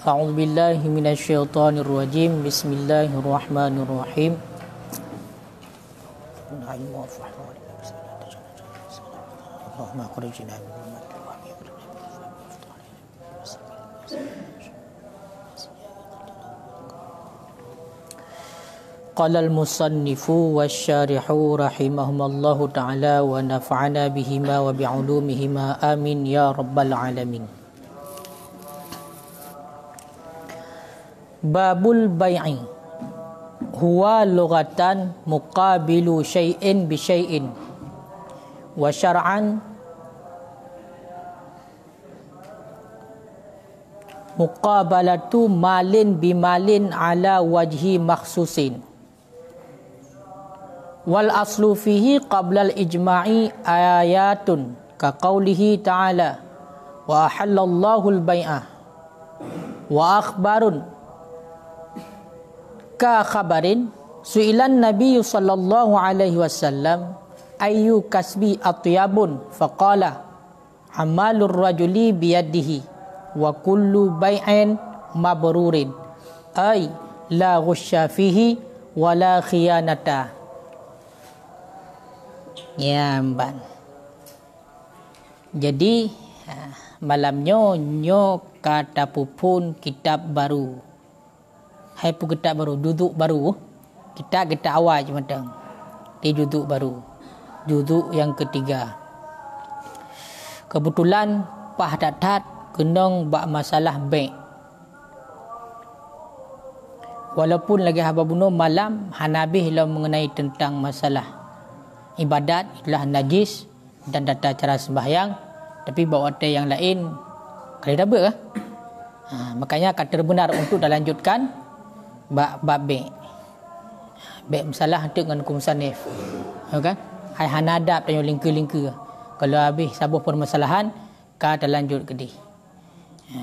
أعوذ بالله من الشيطان الرجيم بسم الله الرحمن الرحيم اللهم أخرجنا من قال المصنف والشارح رحمهما الله تعالى ونفعنا بهما وبعلومهما آمين يا رب العالمين babul bai'i huwa lughatan muqabilu syai'in bi syai'in wa syar'an muqabalatu malin bi malin ala wajhi makhsusin wal aslu fihi qabla al ijma'i ayatun ka qawlihi ta'ala wa halallahu al bai'ah wa akhbarun ka khabarin su'ilan Nabi sallallahu alaihi wasallam ayu kasbi atyabun faqala amalur rajuli biyadihi wa kullu bai'in mabrurin ay la ghusya fihi wa la khiyanata ya mban jadi ha, malamnya nyok kata pupun kitab baru Hai pun getak baru. Duduk baru. Kita getak awal je macam. Dia duduk baru. Duduk yang ketiga. Kebetulan Pak Datat kenong buat masalah bank. Walaupun lagi haba bunuh malam Hanabih lah mengenai tentang masalah Ibadat itulah najis Dan data cara sembahyang Tapi bawa waktu yang lain Kali dah ber ha, Makanya kata benar untuk dilanjutkan bab bab be. Be masalah tu dengan hukum sanif. Ya kan? Hai hanadab tanya lingka-lingka. Kalau habis sabuh permasalahan, ka terlanjut ke dia. Ya.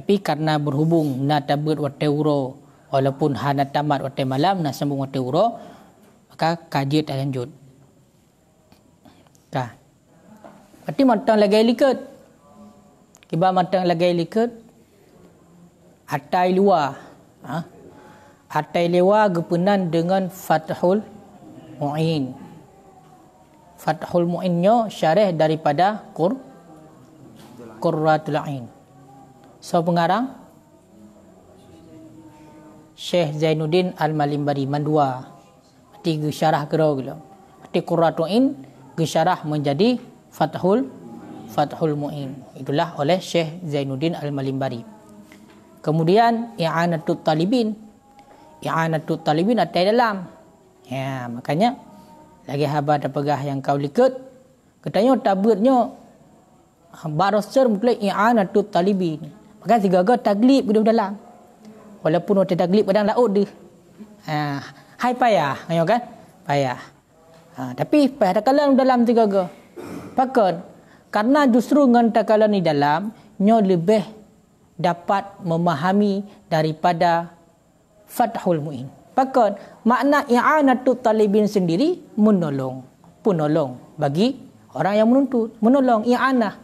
Tapi karena berhubung na tabut wa teuro walaupun hana tamat wa malam na sambung wa teuro maka kaji terlanjut. Ka. Pati matang lagi likat. kibah matang lagi likat. Atai luar Ha? Atai lewa gepenan dengan Fathul Mu'in. Fathul Mu'innya syarah daripada Qur Qurratul Ain. So pengarang Syekh Zainuddin Al-Malimbari Mandua. Tiga syarah kira gitu. Ati Qurratul Ain gesyarah menjadi Fathul Fathul Mu'in. Itulah oleh Syekh Zainuddin Al-Malimbari. Kemudian i'anatut talibin. I'anatut talibin ada dalam. Ya, makanya lagi habar terpegah yang kau likut. katanya tabutnya barosir mutlai i'anatut talibin. Maka tiga gagal taglib ke dalam. Walaupun waktu taglib kadang laut dia. Ha, hai payah, ngayo kan? Payah. Ha, tapi payah takalan dalam tiga gagal. Pakon. Karena justru ngan takalan ni dalam, nyo lebih dapat memahami daripada fathul mu'in. Bahkan makna i'anatu talibin sendiri menolong. Penolong bagi orang yang menuntut. Menolong i'anah.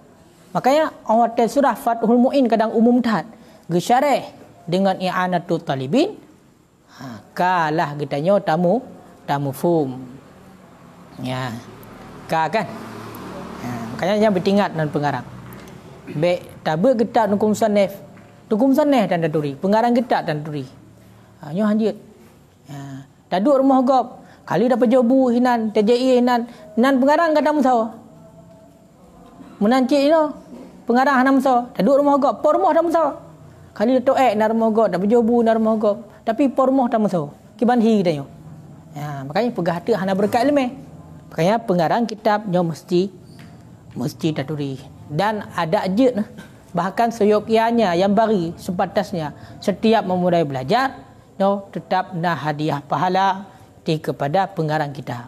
Makanya orang surah fathul mu'in kadang umum tak. Gesyareh dengan i'anatu talibin. Ha, kalah kita nyo tamu. Tamu fum. Ya. Ka kan? Ha, makanya yang bertingkat dan pengarang. Baik, tabe getak nukum sanef. Tukum sanef dan daduri. Pengarang getak dan daduri. Ha, nyoh hanjit. Ha, daduk rumah gop. Kali dapat jobu hinan, TJI hinan. Nan pengarang kata musaw. Menanci ino. Pengarang hanam musaw. Daduk rumah gop. Por rumah dah Kali datuk ek nak rumah gop. Dapat jobu nak rumah gop. Tapi por rumah dah musaw. Kiban hi kita nyoh. Ha, makanya pegah hati hana berkat lemeh. Makanya pengarang kitab nyoh mesti. Mesti daduri. Mesti daduri dan ada ajit bahkan seyokianya yang bari sepatasnya setiap memulai belajar no tetap na hadiah pahala di kepada pengarang kita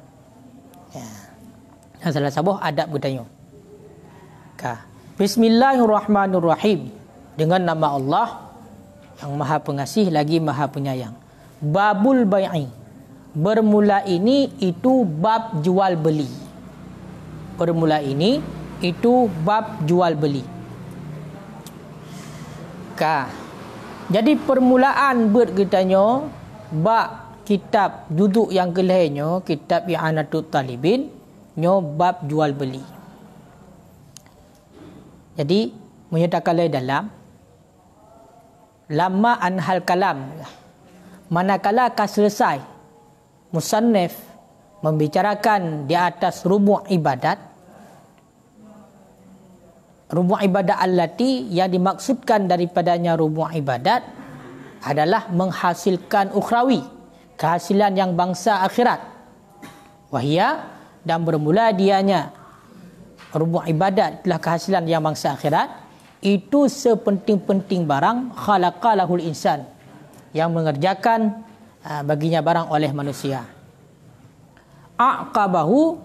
ya salah sabuh adab bertanya ka bismillahirrahmanirrahim dengan nama Allah yang maha pengasih lagi maha penyayang babul bai'i bermula ini itu bab jual beli bermula ini itu bab jual beli. Ka. Jadi permulaan kita kitanya bab kitab duduk yang kelainnya kitab yang I'anatut Talibin nyo bab jual beli. Jadi menyatakan lain dalam lama anhal kalam manakala akan selesai musannif membicarakan di atas rumah ibadat rumah ibadat allati yang dimaksudkan daripadanya rumah ibadat adalah menghasilkan ukhrawi kehasilan yang bangsa akhirat wahia dan bermula dianya rumah ibadat adalah kehasilan yang bangsa akhirat itu sepenting-penting barang khalaqalahul insan yang mengerjakan ah, baginya barang oleh manusia aqabahu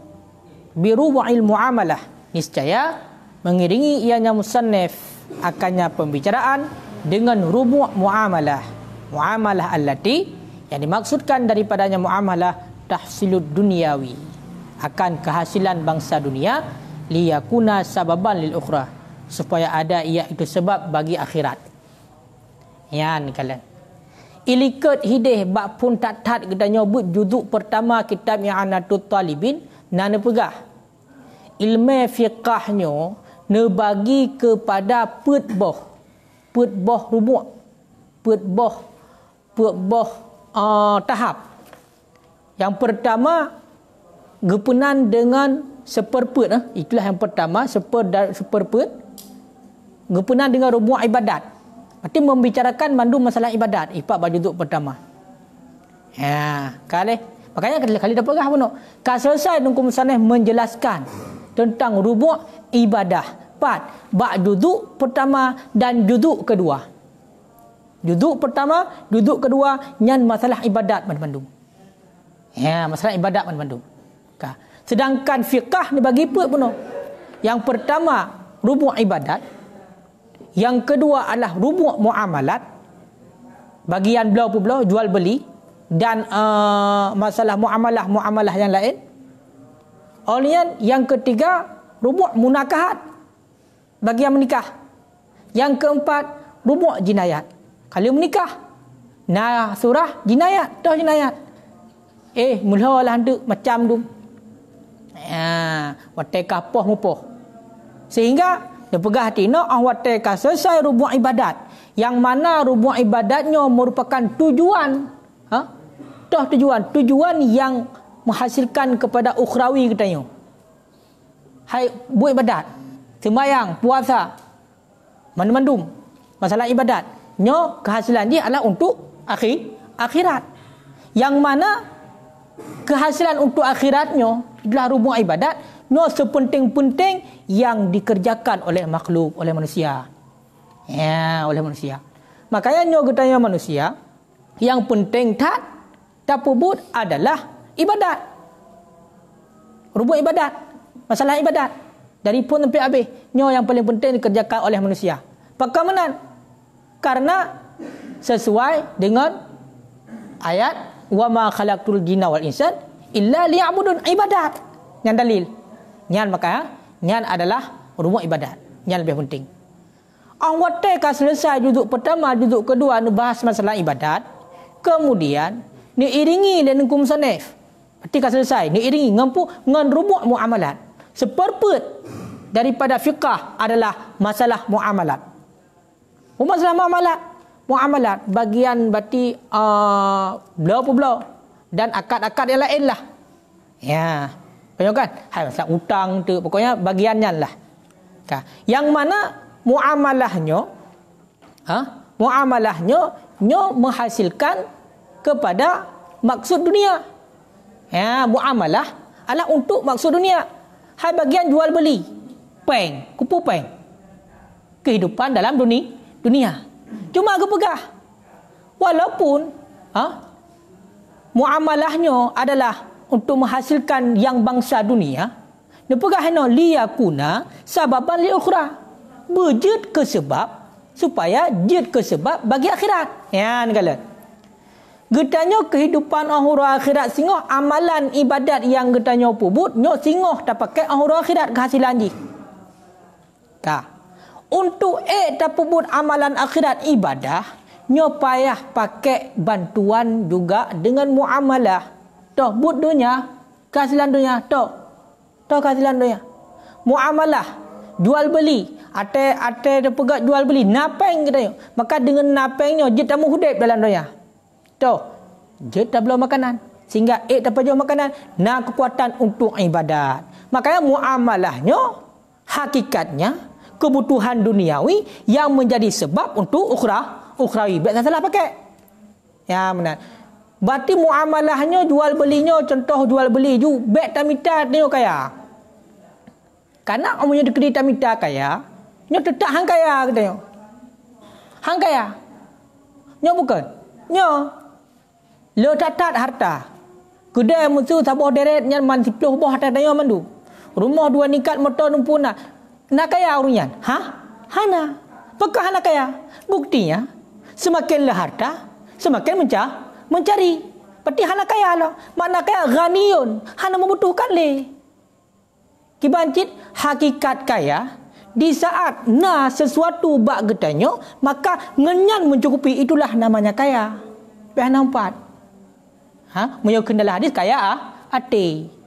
biru wa'il muamalah niscaya mengiringi ianya musannif akannya pembicaraan dengan rumu' muamalah muamalah allati yang dimaksudkan daripadanya muamalah tahsilud duniawi akan kehasilan bangsa dunia liyakuna sababan lil ukhra supaya ada ia itu sebab bagi akhirat yan kalian ilikat hideh bak pun tak tat kita nyobut juduk pertama kitab yang anatut talibin nan pegah ilmu fiqahnya ne bagi kepada put boh put boh rumuk put boh put boh uh, ah, tahap yang pertama gepenan dengan seperput eh? itulah yang pertama seper seperput gepenan dengan rumuk ibadat Arti membicarakan mandu masalah ibadat. Ipak eh, baju duduk pertama. Ya, kali. Makanya kali kali dapat gah pun. Kak selesai nunggu musanah menjelaskan tentang rubuk ibadah. Empat, bak duduk pertama dan duduk kedua. Duduk pertama, duduk kedua, nyan masalah ibadat mandu-mandu. Ya, masalah ibadat mandu-mandu. Sedangkan fiqah ni bagi pun penuh. Yang pertama, rubuk ibadat. Yang kedua adalah rubuk muamalat. Bagian belah pun jual beli. Dan uh, masalah muamalah-muamalah yang lain. Kemudian yang ketiga rubuk munakahat bagi yang menikah. Yang keempat rubuk jinayat. Kalau menikah nah surah jinayat dah jinayat. Eh mulalah hantu macam tu. Ha, watai poh mupoh. Sehingga dia pegah hati nak no, ah, awatai selesai rubuk ibadat. Yang mana rubuk ibadatnya merupakan tujuan. Ha? tujuan. Tujuan yang menghasilkan kepada ukhrawi katanya. Hai buat ibadat, semayang, puasa, mandum-mandum, masalah ibadat. Nyo kehasilan dia adalah untuk akhir akhirat. Yang mana kehasilan untuk akhiratnya adalah rumah ibadat no sepenting-penting yang dikerjakan oleh makhluk oleh manusia ya oleh manusia makanya nyo getanya manusia yang penting tak tak adalah ibadat. Rubuh ibadat. Masalah ibadat. Dari pun sampai habis. Nyo yang paling penting dikerjakan oleh manusia. Perkamanan. Karena sesuai dengan ayat wa ma khalaqtul jinna wal insan illa liya'budun ibadat. Yang dalil. Yang maka ha? yang adalah rumah ibadat. Yang lebih penting. Awak tekan selesai juduk pertama, juduk kedua ni bahas masalah ibadat. Kemudian ni iringi dengan kumsanif. Ketika selesai, diiringi ngempu dengan rumuk muamalat. Seperput daripada fiqah adalah masalah muamalat. Masalah muamalat. Muamalat bagian berarti uh, belau-belau. dan akad-akad yang lain lah. Ya. Banyak kan? Hai, masalah hutang tu. Pokoknya bagiannya lah. Yang mana muamalahnya. Ha? Muamalahnya. Nyo menghasilkan kepada maksud dunia. Ya, muamalah lah. adalah untuk maksud dunia. Hai bagian jual beli. Peng, kupu peng. Kehidupan dalam dunia dunia. Cuma aku pegah. Walaupun ha, muamalahnya adalah untuk menghasilkan yang bangsa dunia, dia pegah hanya liyakuna sababan li ukhra. Bujud ke sebab supaya jid ke sebab bagi akhirat. Ya, kalau Getanya kehidupan ahura akhirat singoh amalan ibadat yang getanya pubut nyok singoh tak pakai ahura akhirat kehasilan di. Ka. Untuk e eh pubut amalan akhirat ibadah nyok payah pakai bantuan juga dengan muamalah. Toh but dunia kehasilan dunia toh. Toh kehasilan dunia. Muamalah jual beli ate ate dapat jual beli napeng gitu. Maka dengan napengnya jitamu hudep dalam dunia. Toh, dia tak perlu makanan. Sehingga eh tak perlu makanan, na kekuatan untuk ibadat. Makanya muamalahnya, hakikatnya, kebutuhan duniawi yang menjadi sebab untuk ukhrah, ukhrawi. Biar tak salah pakai. Ya, benar. Berarti muamalahnya jual belinya, contoh jual beli ju, bet tak minta tengok kaya. Karena umumnya di kredit tak kaya, nyo tetap hang kaya katanya. Hang kaya. Nyo bukan. Nyo Lo tatat harta. Kedai musu sabah deret nyan man sipuh bah hata dayo mandu. Rumah dua nikat motor numpuna. Nak kaya urunyan. Ha? Hana. Pekah nak kaya? Buktinya semakin le lah harta, semakin menca mencari. Peti hana kaya lo. Mana kaya ganiun. Hana membutuhkan le. Kibancit hakikat kaya di saat na sesuatu bak getanyo maka ngenyan mencukupi itulah namanya kaya. Pihak nampak ha menyokong dalam hadis kaya ah ate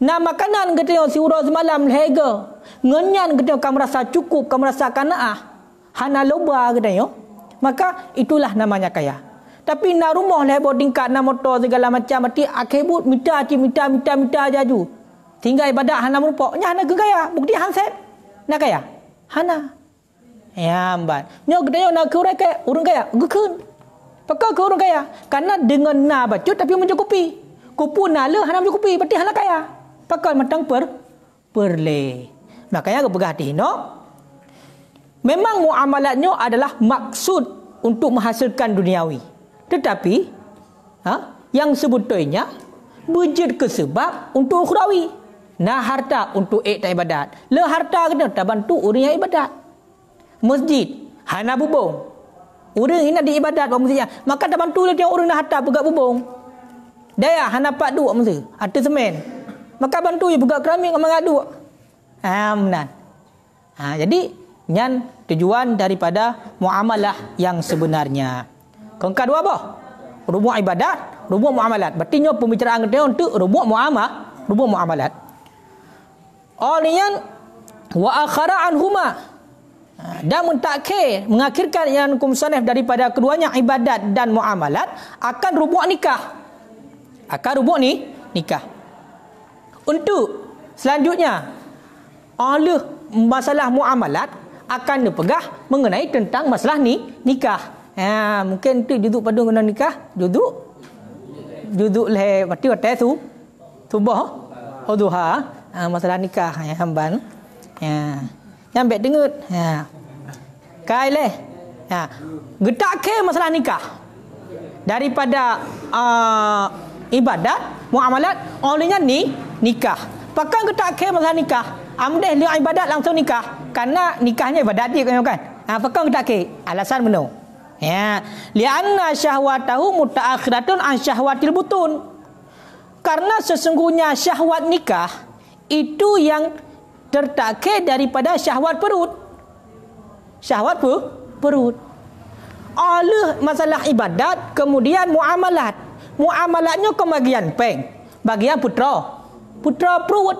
Nah makanan kita yang siura semalam lega. Ngenyan kita kamu rasa cukup, kamu rasa kena ah, Hana loba kita yo. Maka itulah namanya kaya. Tapi na rumah leh bo tingkat na motor segala macam mati akhebut mita ti mita mita mita jaju. Tinggal ibadah hana rupo nya hana kaya, bukti han set. Na kaya. Hana. Ya ambat. Nyo gedayo nak kurek, ke urung kaya gukun. Pakai ke orang kaya? Karena dengan na bacut tapi mencukupi. Kupu na le hanam mencukupi berarti hanam kaya. Pakai matang per perle. Makanya ke pegati no? Memang muamalatnya adalah maksud untuk menghasilkan duniawi. Tetapi ha? yang sebetulnya bujur ke sebab untuk khurawi, Na harta untuk ek ibadat. Le harta kena tak bantu urinya ibadat. Masjid hanabubung. bubung. Orang ini nak diibadat kau mesti Maka tak bantu lagi orang nak hantar buka bubong. Daya ah, hana pak duk mesti. Hantar semen. Maka bantu je pegak keramik kau mengadu. Amnan. Ah, ha, ah, jadi, nyan tujuan daripada muamalah yang sebenarnya. Kau dua apa? Rumah ibadat, rumah muamalat. Berarti nyo pembicaraan kita untuk rumah muamah, rumah muamalat. Oh, ni yang wa akharaan huma Ha, dan muntakir mengakhirkan yang hukum sunnah daripada keduanya ibadat dan muamalat akan rubuh nikah akan rubuh ni nikah untuk selanjutnya oleh masalah muamalat akan dipegah mengenai tentang masalah ni nikah ha, mungkin tu duduk padu guna nikah duduk duduk leh mati watai tu boh oh duha masalah nikah ya hamban ya yang baik dengut. Ha. Ya. Kai le. Ha. Ya. Getak ke masalah nikah? Daripada uh, ibadat, muamalat, olehnya ni nikah. Pakai getak ke masalah nikah? Amdeh lihat ibadat langsung nikah. Karena nikahnya ibadat dia kan. Ha, Pakai getak ke? Alasan benar. Ya, lianna syahwatahu mutaakhiratun an syahwatil butun. Karena sesungguhnya syahwat nikah itu yang tertakhir daripada syahwat perut. Syahwat apa? Perut. Oleh masalah ibadat, kemudian muamalat. Muamalatnya ke bagian peng. Bagian putra. Putra perut.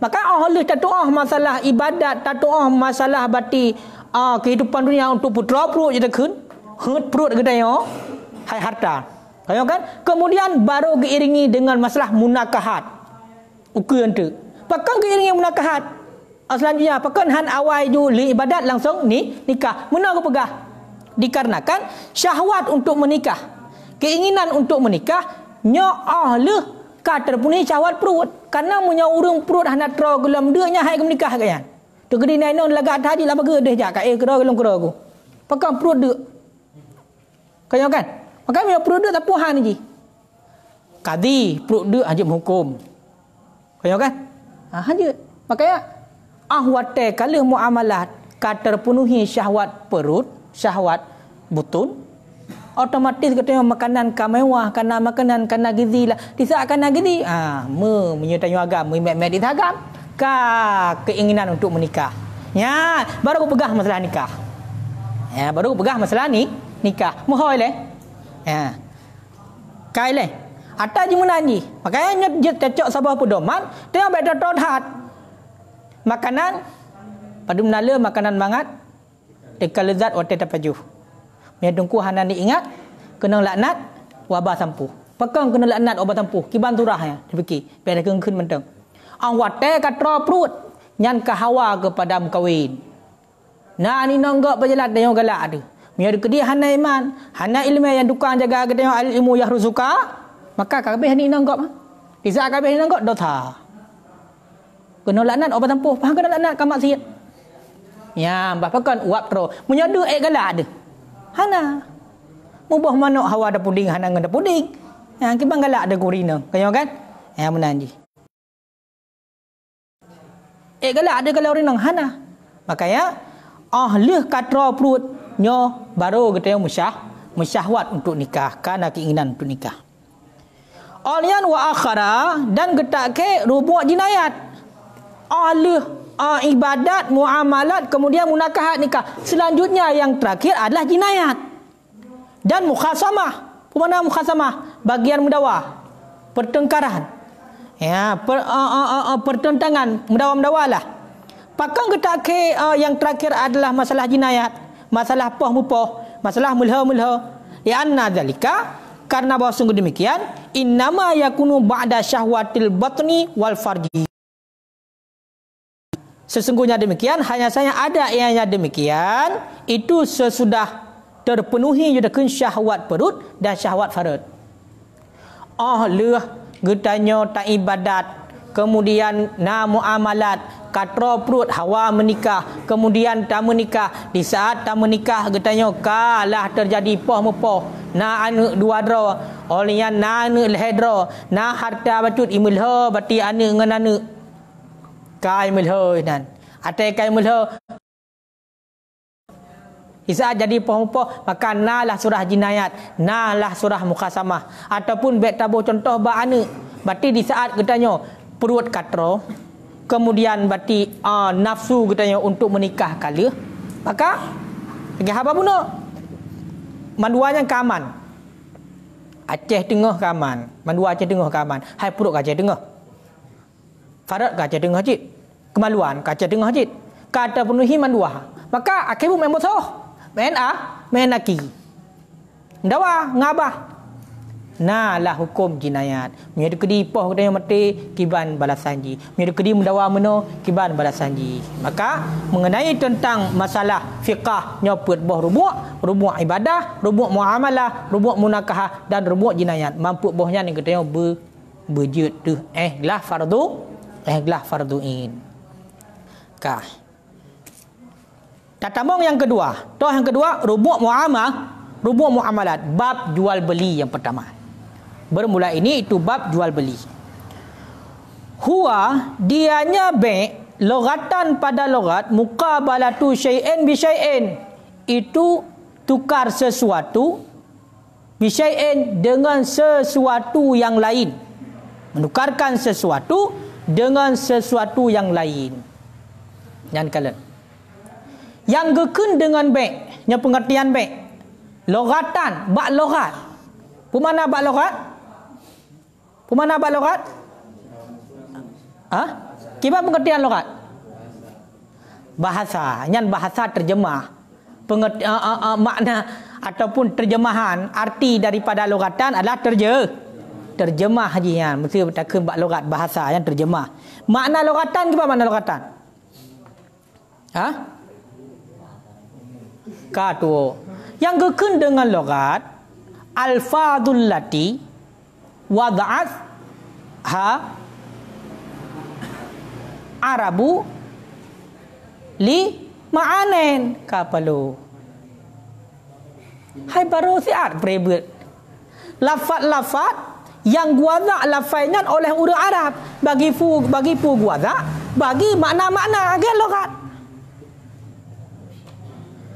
Maka oleh tatuah masalah ibadat, tatuah masalah bati uh, kehidupan dunia untuk putra perut je dekun. Hut perut ke daya. Hai harta. Kan? Kemudian baru diiringi dengan masalah munakahat. Ukuran tu. Apakah kira yang menakah had? Ah, selanjutnya, apakah han awai ju li ibadat langsung ni nikah? Mana aku pegah? Dikarenakan syahwat untuk menikah. Keinginan untuk menikah. Nya ahli pun punya syahwat perut. Karena punya urung perut hana terau gelam dia nya hai menikah kaya. Tu kedi nai non lagak tadi lah bagu deh jaka eh kerau gelam kerau aku. Pakai perut dia. Kaya kan? Pakai punya perut dia tak puhan ni. Kadi perut dia aje menghukum. Kaya kan? Ha, hanya makanya ahwat ahwate kala muamalat kata penuhi syahwat perut, syahwat butun. Otomatis kata yang makanan kamewah, kena makanan kena gizi lah. Tisa kena gizi. Ah, ha, me menyertai agam, me me, me di agam. Ka keinginan untuk menikah. Ya, baru aku pegah masalah nikah. Ya, baru aku pegah masalah ni nikah. Mohoi le. Ya. Kai le. Atas je ni, Makanya dia cocok sabah pun domat. Dia beda hat, Makanan. Pada menala makanan banget. Dekal lezat wata tak paju. Mereka tunggu hanan ni ingat. Kena laknat. Wabah sampu. Pekan kena laknat wabah sampu. Kiban turah ya. Dia pergi. Biar dia kengkun mentang. Ang wata katra perut. Nyan kahawa kepada mukawin. Nah ni nonggok berjalan. Tengok galak ada. Mereka dia hanan iman. Hanan ilmu yang dukang jaga. Tengok ilmu yang rizukah. Maka kabeh ni nanggap. Ha? Izzat kabeh ni nanggap dosa. Kena laknat apa tempuh. Faham kena laknat kamak siat. Ya, bapa kan uap pro. Menyadu ek gala ada. Hana. Mubah mana hawa ada puding, hana ada puding. Yang ya, kita bangga ada gurina. Kau kan? Ya, menanji. Ek gala ada kalau rinang hana. Maka ya, ahli katra perut nyo baru kita yang musyah. Musyahwat untuk nikah. Karena keinginan untuk nikah. Alian wa akhara dan getak ke rubuk jinayat. Alih uh, ibadat, muamalat, kemudian munakahat nikah. Selanjutnya yang terakhir adalah jinayat. Dan mukhasamah. Pemana mukhasamah? Bagian mudawa. Pertengkaran. Ya, per, uh, uh, uh, uh, pertentangan. Mudawa-mudawa lah. Pakang getak ke uh, yang terakhir adalah masalah jinayat. Masalah poh-mupoh. Masalah mulha-mulha. Ya anna zalika karena bahawa sungguh demikian innama yakunu ba'da syahwatil batni wal farji sesungguhnya demikian hanya saja ada ianya demikian itu sesudah terpenuhi yudakun syahwat perut dan syahwat farad oh leh getanya tak ibadat kemudian na muamalat katro perut hawa menikah kemudian tak menikah di saat tak menikah getanyo kalah terjadi poh mepoh na anu dua dro olnya na anu dro. na harta bacut imulho bati anu ngan anu kai mulho nan ate kai mulho di saat jadi poh mepoh maka na lah surah jinayat na lah surah mukhasamah ataupun bek tabo contoh ba anu Berarti di saat kita katanya perut katro kemudian berarti uh, nafsu katanya untuk menikah kala maka bagi apa pun manduanya kaman Aceh tengah kaman mandua Aceh tengah kaman hai puruk Aceh tengah farat ke Aceh tengah cik kemaluan ke Aceh tengah cik kata penuhi mandua maka akibu membosoh men a men aki ndawa ngabah Nah lah hukum jinayat. Menyedu kedi poh kedai mati kiban balasan ji. Menyedu kedi mendawa meno kiban balasan ji. Maka mengenai tentang masalah fiqah nyoput boh rubuk, rubuk ibadah, rubuk muamalah, rubuk munakah dan rubuk jinayat. Mampu bohnya ni kedai be bejut tu eh lah fardu eh lah farduin. Kah. Tatamong yang kedua. Tuh yang kedua rubuk muamalah. Rubuk muamalah bab jual beli yang pertama bermula ini itu bab jual beli. Huwa dianya baik logatan pada logat muka balatu syai'in bi syai'in. Itu tukar sesuatu bi syai'in dengan sesuatu yang lain. Menukarkan sesuatu dengan sesuatu yang lain. Yang kalian. Yang geken dengan baik. Yang pengertian baik. Logatan. Bak logat. Pemana bak logat? Kuma nak buat logat? Ah? Ha? Kiba pengertian logat? Bahasa. Yang bahasa terjemah. Pengert uh, eh, uh, eh, uh, eh, makna ataupun terjemahan arti daripada logatan adalah terje terjemah haji yang ha. mesti takkan buat logat bahasa yang terjemah. Makna logatan kiba mana logatan? Ah? Ha? Katu. Yang gekun dengan al alfadul latih wada'at ha arabu li ma'anen kapalo hai baru siat prebet lafat-lafat yang guaza lafainya oleh urut Arab bagi fu bagi fu guaza bagi makna-makna agak logat.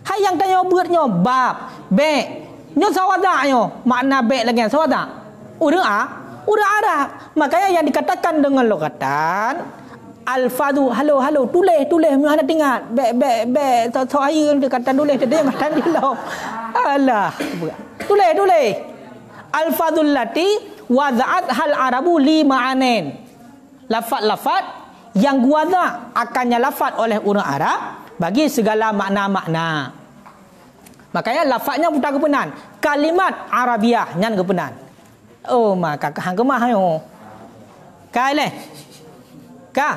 Hai yang tanya buatnya bab, be, nyo sawada nyo makna be lagi sawada. Ura'a Ura'ara Makanya yang dikatakan dengan logatan Al-Fadhu Halo, halo Tulis, tulis Mereka nak tengok Bek, bek, bek Tak tahu air Dia kata tulis Dia tengok Tak dulu Alah Tulis, tulis Al-Fadhu Lati Wada'at hal Arabu Lima anen Lafat-lafat Yang guada Akannya lafat oleh orang Arab Bagi segala makna-makna Makanya lafatnya pun tak kepenan Kalimat Arabiah Yang kepenan โอ้มากะหังก็มาให้โอกายเลยกะ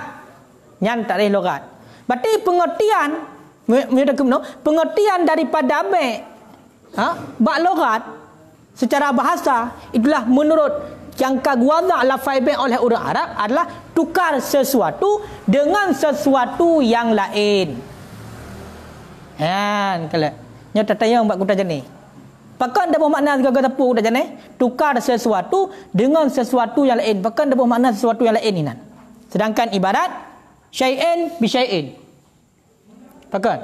ยันตะเรโลกะบัดนี้ oh, oh. eh, pengertian มีตะคุมเนาะ pengertian daripada me ha ba logat secara bahasa itulah menurut yang kaguada ala faibe oleh orang Arab adalah tukar sesuatu dengan sesuatu yang lain. Kan kala nyata tanya orang buat kutajan ni. Pakan dah bermakna segala tepu dah jane? Tukar sesuatu dengan sesuatu yang lain. Pakan dah bermakna sesuatu yang lain ini. Sedangkan ibarat syai'in bi syai'in. Pakan.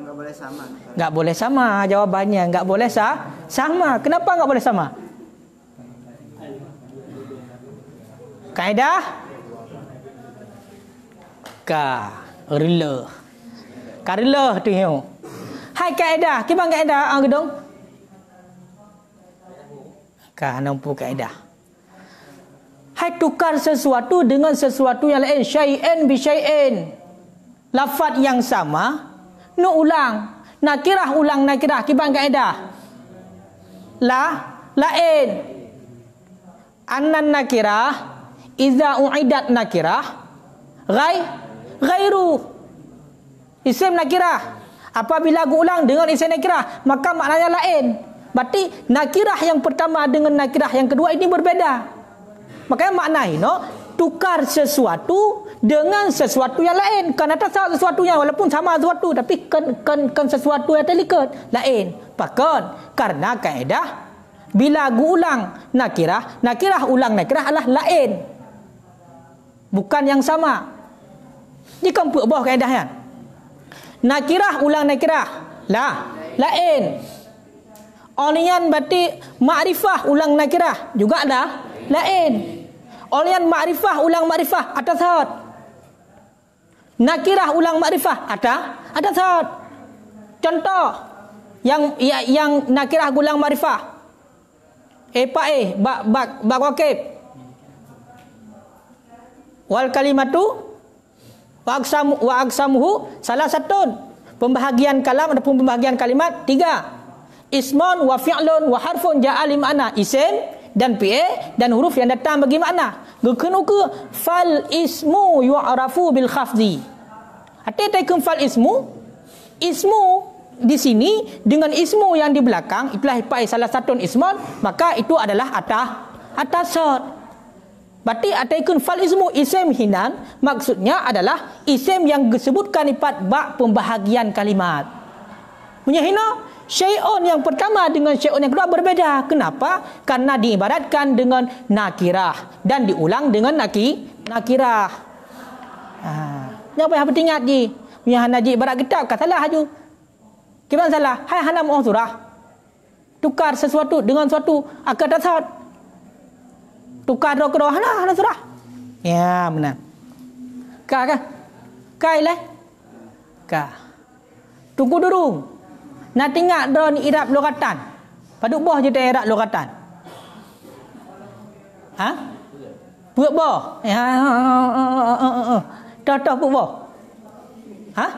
Enggak boleh sama. Enggak boleh sama jawabannya. Enggak boleh sah. Sama. Kenapa enggak boleh sama? Kaedah. Ka. Rila. Karila tu yang. Hai kaedah. Kibang kaedah. Ah, gedung. Kanan pun kaedah. Hai tukar sesuatu dengan sesuatu yang lain. Syai'in bi syai'in. Lafad yang sama. Nu ulang. Nakirah ulang nakirah. Kibang kaedah. La. Lain. Anan nakirah. Iza u'idat nakirah. Gai. Gairu. Isim nakirah. Nakirah. Apabila aku ulang dengan isyarat nakirah, maka maknanya lain. Berarti nakirah yang pertama dengan nakirah yang kedua ini berbeda. Makanya maknai, no? tukar sesuatu dengan sesuatu yang lain. Kan ada sesuatu yang walaupun sama sesuatu, tapi kan, kan, kan sesuatu yang terlikat lain. Bahkan, karena kaedah, bila aku ulang nakirah, nakirah ulang nakirah adalah lain. Bukan yang sama. Ini kan buah kaedah Nakirah ulang nakirah. Lah. Lain. Olian berarti ma'rifah ulang nakirah. Juga ada, Lain. Olian ma'rifah ulang ma'rifah. ada hat. Nakirah ulang ma'rifah. Ada? Ada sahab. Contoh. Yang ya, yang nakirah ulang ma'rifah. Eh, Pak Eh. Bak ba, ba, ba, Wal kalimat tu wa aqsam wa aqsamuhu salah satu pembahagian kalam ataupun pembahagian kalimat tiga ismun wa fi'lun wa harfun ja'a li makna isim dan pa dan huruf yang datang bagi makna gukunuku fal ismu yu'rafu bil khafdi ate taikum fal ismu ismu di sini dengan ismu yang di belakang itulah ipai salah satu ismun maka itu adalah atah atasat Berarti ataikun fal ismu isim hinan maksudnya adalah isim yang disebutkan ipat bak pembahagian kalimat. Punya hina syai'un yang pertama dengan syai'un yang kedua berbeza. Kenapa? Karena diibaratkan dengan nakirah dan diulang dengan naki nakirah. Ha. Apa yang penting ingat ji? Punya hana ji ibarat getap kata lah haju. Kiran salah. Hai hana mu'zurah. Tukar sesuatu dengan sesuatu akan tasawuf tukar dok dok hana hana surah. Ya mana? Ka ka? Ka ile? Ka. Tunggu dulu. Na tingak ni irab lokatan. Paduk boh je daerah lokatan. Ha? Buat boh. Ya. Ha, ha, ha, Totok buat boh. Ha?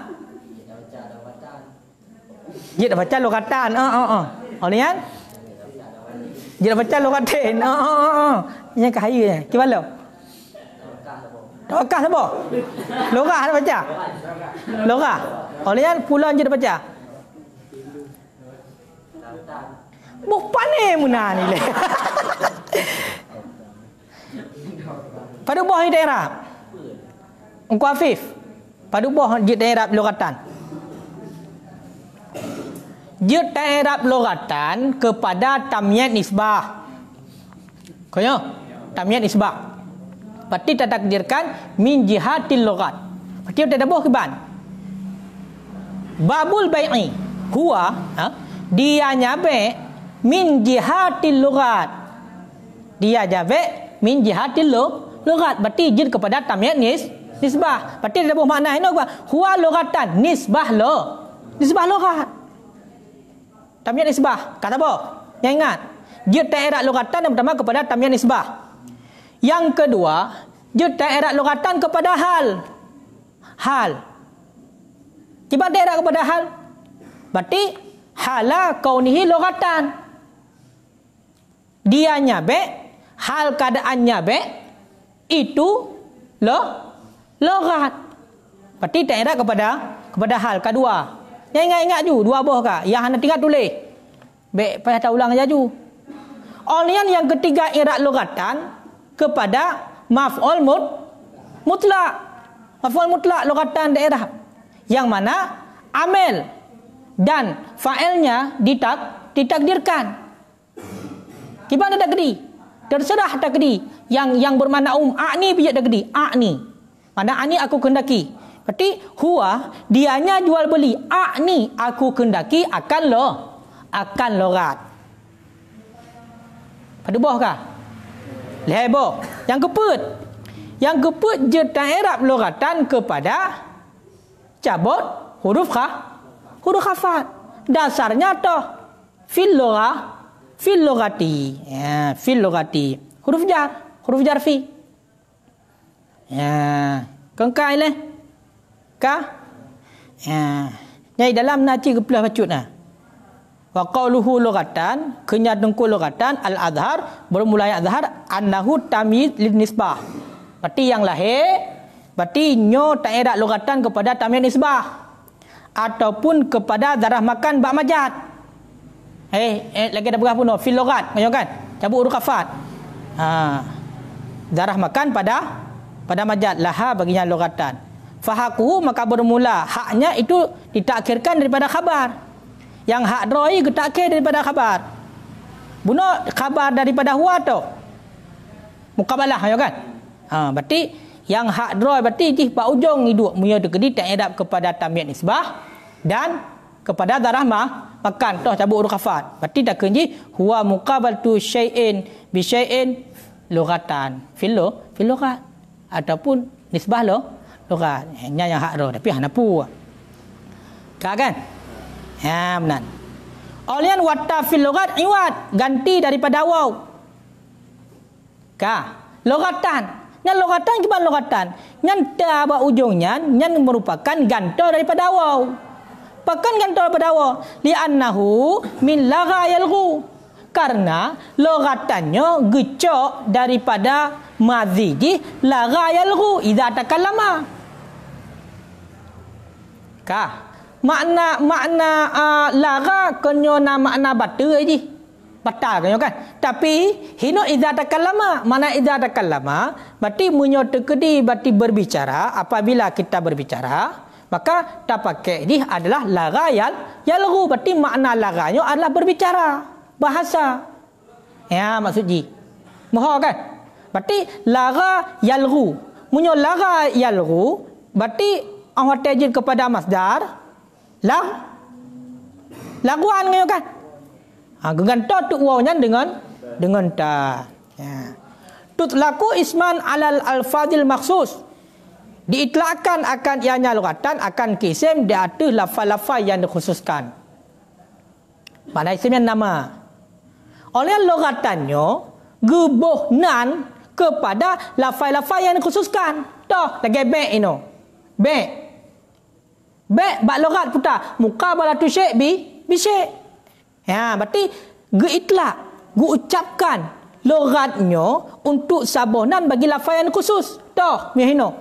Dia dah baca lokatan. Ha ha ha. Oh ni kan? Dia dah baca lokatan. Ha ha ha. Yang kahaya ni. Kepala. Tokah siapa? Lorah nak pecah. Lorah. Oleh yang pulau je dah pecah. Buh panik muna ni. Pada buah ni daerah. Engkau Afif. Pada buah dia daerah Loratan. Dia daerah Loratan kepada Tamiat Nisbah. Kau tamyiz isbah. Pati tatakdirkan min jihatil lughat. Pati tak dabuh kiban. Babul bai'i huwa ha? dia nyabe min jihatil lughat. Dia jabe min jihatil lo lughat berarti jir kepada tamyiz nis nisbah. Pati dabuh makna ino gua huwa lughatan nisbah lo. Nisbah lughat. Tamyiz nisbah kata apa? ingat. Dia tak erat lughatan yang pertama kepada tamyiz nisbah. Yang kedua, dia tak erat logatan kepada hal. Hal. Tiba tak erat kepada hal. Berarti, hala nihi logatan. Dia be, hal keadaannya be, itu lo, logat. Berarti tak erat kepada kepada hal kedua. Yang ingat-ingat ju, dua buah kak. Yang hanya tinggal tulis. Baik, payah tak ulang saja ju. Olian yang ketiga erat logatan, kepada maf'ul mut mutlak. Maf'ul mutlak logatan daerah. Yang mana amil dan fa'ilnya ditak ditakdirkan. Kibana takdiri? Terserah takdiri yang yang bermakna um a'ni bijak takdiri. A'ni. Mana a'ni aku kendaki. Berarti huwa dianya jual beli. A'ni aku kendaki akan lo akan logat. Pada bawah kah? Lebo. Yang keput. Yang keput je ta'irab logatan kepada cabut huruf kha. Huruf khafat. Dasarnya toh. Fil loga. Fil logati. Ya, fil logati. Huruf jar. Huruf jar fi. Ya. Kengkai leh. Ka. Ya. Nyai dalam nanti kepulah pacut lah. Faqauluhu logatan, kenyadengku logatan al-adhar bermula adhar annahu tamid lid nisbah. Berarti yang lahir berarti nyo ta'irat logatan kepada tamid nisbah ataupun kepada darah makan bak majat. Eh, eh lagi ada berapa pun fil logat, ngayo kan? Cabut uru kafat. Ha. Darah makan pada pada majat laha baginya logatan. Fahaku maka bermula haknya itu ditakdirkan daripada khabar. Yang hak droi tak kira daripada khabar. Buna khabar daripada huwa tu. Mukabalah ya kan? Ha, berarti yang hak droi berarti di pak ujung hidup punya tu kedi tak edap kepada tamyiz nisbah dan kepada darah mah makan toh cabut huruf kafat. Berarti tak kenji huwa muqabal tu syai'in bi syai'in lughatan. Filo, filo kan? Ataupun nisbah lo lughat. Hanya eh, yang hak droi tapi hanapu. Kak kan? kan? Ya, benar. Olian watta fil logat iwat. Ganti daripada waw. Ka. Logatan. Nyan logatan kibar logatan. Nyan ta ujungnya. Nyan merupakan gantor daripada waw. Pakan gantor daripada waw. Li annahu min laga yalgu. Karena logatannya gecok daripada mazidi laga yalgu. Iza takal lama. Kah? makna makna uh, lara kena na makna batu aji, batal kenyo kan tapi hino idza takallama mana idza takallama berarti munyo tekedi berarti berbicara apabila kita berbicara maka ta pakai di adalah lara yal yalru berarti makna laranya adalah berbicara bahasa ya maksud ji moho kan berarti lara yalru munyo lara yalru berarti Allah tajin kepada masdar lah. Laguan ngayo kan. Ha gegan to tu dengan dengan ta. Ya. Tut laku isman alal alfadil maksus. Diitlakan akan ianya lugatan akan kisem di atas lafal-lafal yang dikhususkan. Mana isim nama? Oleh lugatannya, gubuh kepada lafal-lafal yang dikhususkan. Toh, lagi baik ini. You Baik. Bek bak lorat puta. Muka bala tu syek bi, bi syek. Ya, berarti ge itlak. Gu ucapkan loratnya untuk sabonan nan bagi lafayan khusus. Toh, mihino.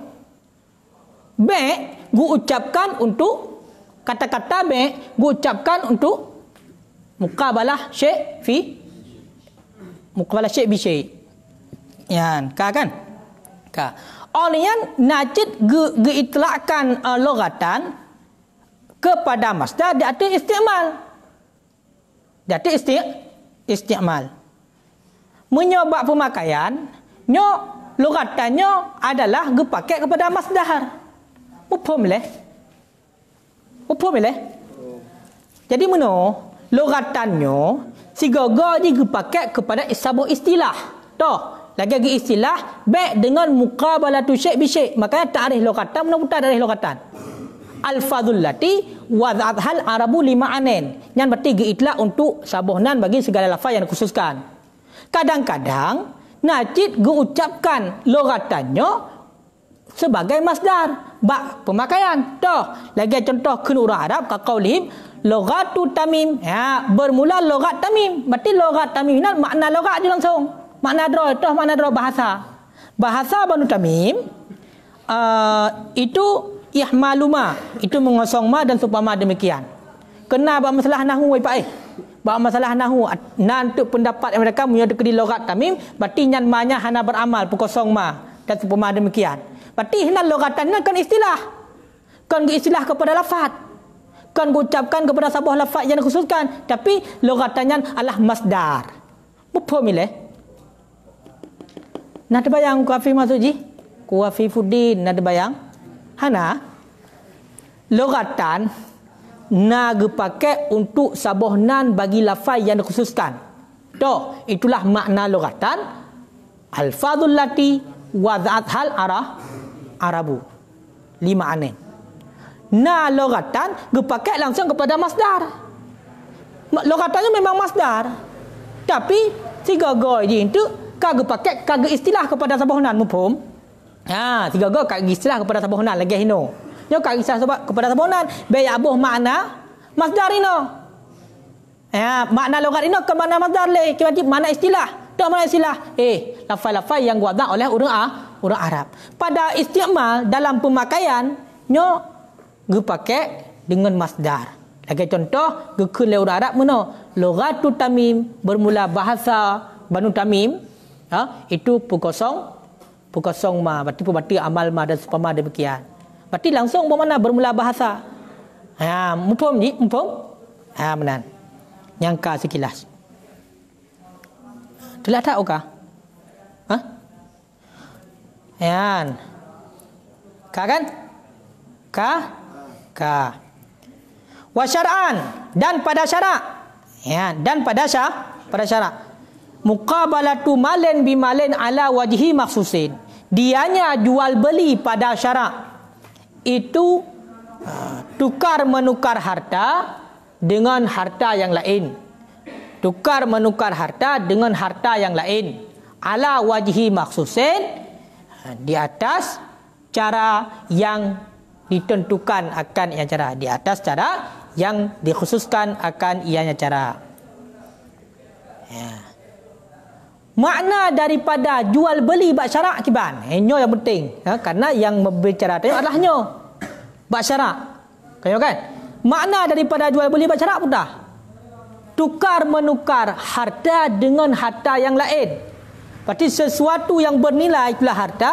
Bek gu ucapkan untuk kata-kata bek gu ucapkan untuk muka bala syek fi. Muka bala syek bi syek. Ya, ka kan? Ka. Olehnya najid ge ge itlakkan uh, loratan kepada masdar di arti istiqmal. Di arti isti, istiqmal. Menyobak pemakaian, nyo lugatannya adalah gepakai kepada masdar. Upum leh. Upum leh. Jadi mana logatannya si gogo ni gepakai kepada isabu istilah. Toh, lagi lagi istilah baik dengan muka bala tu syek bisyek. Makanya tarikh lokatan mana putar tarikh lokatan. Al-Fadhul Lati Wad'adhal Arabu Lima Anen Yang berarti geitlah untuk sabohnan bagi segala lafaz yang dikhususkan Kadang-kadang Najid geucapkan loratannya Sebagai masdar Bak pemakaian Toh Lagi contoh kena orang Arab Kakau lihim Logatu tamim ya, Bermula logat tamim Berarti logat tamim ini makna logat je langsung Makna draw Toh makna draw bahasa Bahasa banu tamim uh, Itu ihmaluma itu mengosong ma dan supama demikian kena ba masalah nahu wai pai eh. ba masalah nahu nan tu pendapat yang mereka punya dekat di logat kami. berarti nyan manya hana beramal pengosong ma dan supama demikian berarti hina logatan nan kan istilah kan istilah kepada lafaz kan ucapkan kepada sebuah lafaz yang khususkan tapi logatannya adalah masdar mufhum ile nak bayang kafi masuk ji kuafi fudin Hana, logatan na gepake untuk sabah nan bagi lafaz yang dikhususkan. Toh, itulah makna logatan. Al-Fadhul Lati wa hal arah Arabu. Lima aneh. Na logatan gepake langsung kepada masdar. Logatannya memang masdar. Tapi, tiga goy di itu kagak pakai kagak istilah kepada sabah nan. Mumpum. Ha, tiga go kat gisah kepada sabonan lagi hino. Yo kat gisah sebab kepada sabonan be ya abuh makna masdar ino. Ya, makna logat ino ke mana masdar le? Ke mana istilah? Tak mana istilah. Eh, lafal-lafal yang gua oleh orang ah, orang Arab. Pada istimal dalam pemakaian nyo gu pakai dengan masdar. Lagi contoh, gekun le orang Arab mana? Logat tamim bermula bahasa Banu Tamim. Ha, itu pukosong song ma, berarti berarti amal ma dan supama demikian. Berarti langsung bermana bermula bahasa. Ha, mumpum ni, mumpum. Ha, menan. Nyangka sekilas. Telah tak oka? Ha? Ayan. Ka kan? Ka? Ha. Ka. Wa dan pada syarak. Ya, dan pada syarak, pada syarak. Muqabalatu malin bimalin ala wajhi maksusin dianya jual beli pada syarak itu ah, tukar menukar harta dengan harta yang lain tukar menukar harta dengan harta yang lain ala wajhi maksusin ah, di atas cara yang ditentukan akan ia cara di atas cara yang dikhususkan akan ianya cara ya. Makna daripada jual beli bak syarak kiban. Hanya eh, yang penting. Ha? Karena yang berbicara tadi adalah hanya bak syarak. Kaya kan? Makna daripada jual beli bak syarak pun dah. Tukar menukar harta dengan harta yang lain. Berarti sesuatu yang bernilai itulah harta.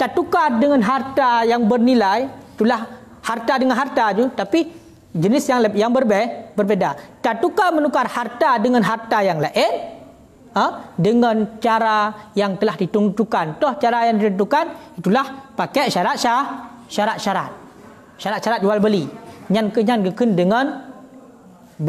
Tak tukar dengan harta yang bernilai itulah harta dengan harta tu. Tapi jenis yang yang berbe, berbeda. Tak tukar menukar harta dengan harta yang lain ha, dengan cara yang telah ditentukan. Toh cara yang ditentukan itulah pakai syarat syah, syarat syarat. Syarat syarat jual beli. Nyan ke nyan ke dengan b.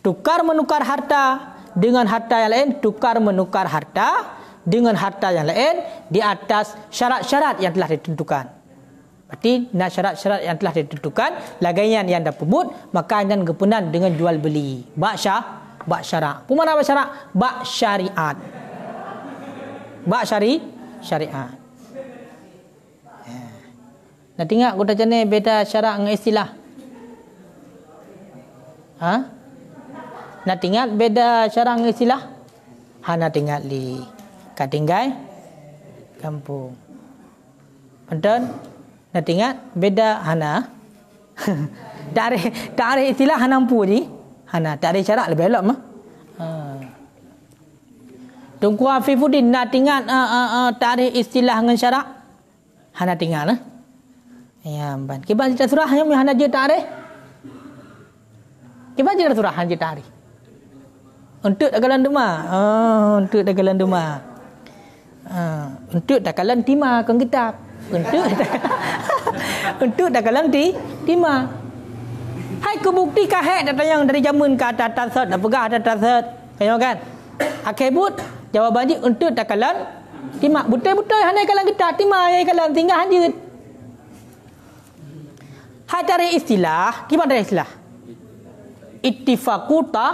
Tukar menukar harta dengan harta yang lain, tukar menukar harta dengan harta yang lain di atas syarat-syarat yang telah ditentukan. Berarti nak syarat-syarat yang telah ditentukan, lagian yang dah pebut, maka yang kepunan dengan jual beli. Baksyah, Bak syarak. Pemana bak syarak? Bak syariat. Bak syari syariat. Ya. Nah tengok kota jene beda syarak dengan istilah. Ha? Nak tengok beda syarak dengan istilah? Ha nak tengok li. Katinggal kampung. Penten? Nak tengok beda hana. Dari dari istilah hana pun ni. Eh? Hana tak ada syarat lebih elok mah. Ha. Tunku Afifuddin nak tinggal uh, eh, uh, eh, uh, eh, tarikh istilah dengan syarat. Hana tinggal lah. Eh? Ya, ampun. Kibar cerita surah yang Hana je tarikh. Kibar cerita surah hana je tarikh. Untuk tak kalan demar. Oh, ha, untuk tak kalan demar. Uh, ha, untuk tak kalan timah kan kita. Untuk tak kalan timah. Hai kebukti kahat datang yang dari zaman ke atas tasat dan pegah atas tasat. Kenapa kan? Akibut jawapan dia untuk takalan timak butai-butai hanai kalang kita timak hanai kalang tinggal hanya Hai cari istilah, gimana istilah? Ittifakuta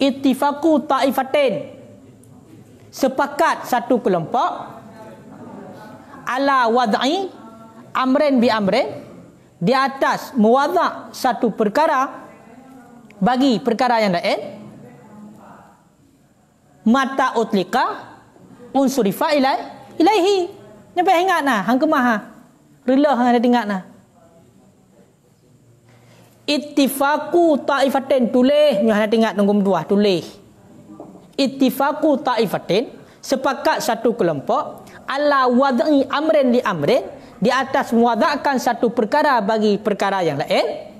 ittifaku ta'ifatin sepakat satu kelompok ala wad'i amren bi amren di atas mewadak satu perkara bagi perkara yang lain mata utlika unsur fa'ilai ilaihi nyampe ingat nah hang kemah rela hang ada dengar nah ittifaqu ta'ifatin tulis nyah ada dengar nunggu dua tulis ittifaqu ta'ifatin sepakat satu kelompok ala wad'i amrin li amrin di atas muwadakan satu perkara bagi perkara yang lain.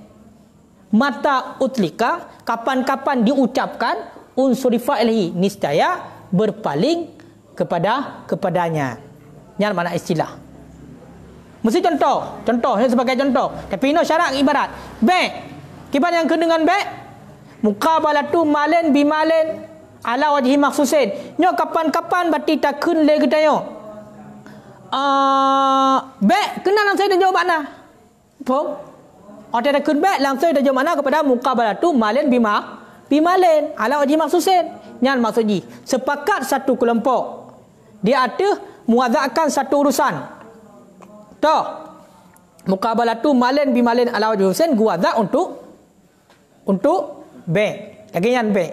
Mata utlika kapan-kapan diucapkan unsur fa'ilhi nistaya berpaling kepada kepadanya. Ini mana istilah. Mesti contoh. Contoh ini sebagai contoh. Tapi ini syarat ibarat. Baik. Kepada yang kena dengan baik. Muka balatu malin bimalin. Ala wajhi maksusin. Ini kapan-kapan berarti tak kena lagi tanya uh, ah, Bek kenal langsung dan jawab mana Faham? Orang ah, tidak kun bek langsung dan jawab mana kepada muka balat tu Malin bima Bimalin Alah wajib maksud sen Yang maksud ji Sepakat satu kelompok Dia ada muazakan satu urusan Tak Muka balat tu malin bimalin ala wajib maksud sen gua dah untuk Untuk Bek Lagi yang bek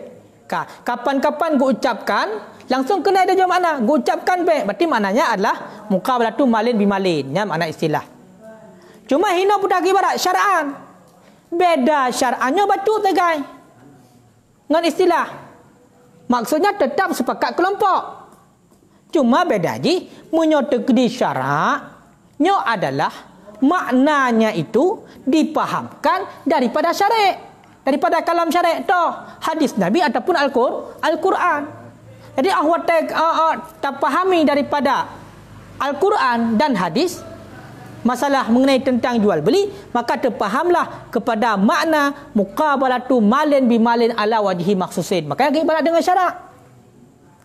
Kapan-kapan gua ucapkan langsung kena ada jawab makna gocapkan baik berarti maknanya adalah muka tu malin bimalin ya makna istilah cuma hina pun tak ibarat syar'an beda syar'annya batu tegai dengan istilah maksudnya tetap sepakat kelompok cuma beda ji menyotekdi syarak nyo adalah maknanya itu dipahamkan daripada syarik daripada kalam syarik toh hadis nabi ataupun al-qur al-quran Al jadi ahwat ah, ah, tak uh, uh, terfahami daripada Al-Quran dan hadis masalah mengenai tentang jual beli maka terfahamlah kepada makna muqabalatu malin bi malin ala wajhi maksusin maka gi ibarat dengan syarak